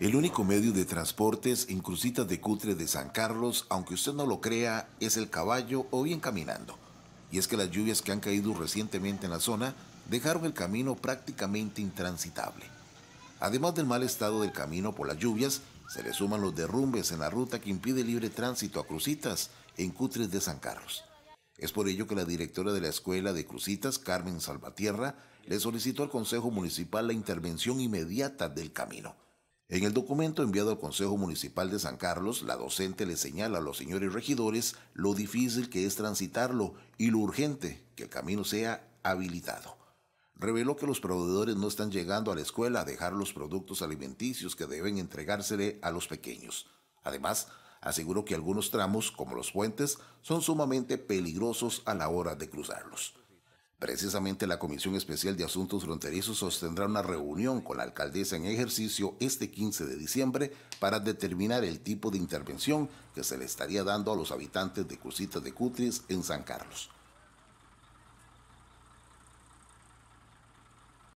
El único medio de transportes en Crucitas de Cutre de San Carlos, aunque usted no lo crea, es el caballo o bien caminando. Y es que las lluvias que han caído recientemente en la zona dejaron el camino prácticamente intransitable. Además del mal estado del camino por las lluvias, se le suman los derrumbes en la ruta que impide libre tránsito a Crucitas en Cutres de San Carlos. Es por ello que la directora de la escuela de Crucitas, Carmen Salvatierra, le solicitó al Consejo Municipal la intervención inmediata del camino. En el documento enviado al Consejo Municipal de San Carlos, la docente le señala a los señores regidores lo difícil que es transitarlo y lo urgente que el camino sea habilitado. Reveló que los proveedores no están llegando a la escuela a dejar los productos alimenticios que deben entregársele a los pequeños. Además, aseguró que algunos tramos, como los puentes, son sumamente peligrosos a la hora de cruzarlos. Precisamente la Comisión Especial de Asuntos Fronterizos sostendrá una reunión con la alcaldesa en ejercicio este 15 de diciembre para determinar el tipo de intervención que se le estaría dando a los habitantes de Cusitas de Cutris en San Carlos.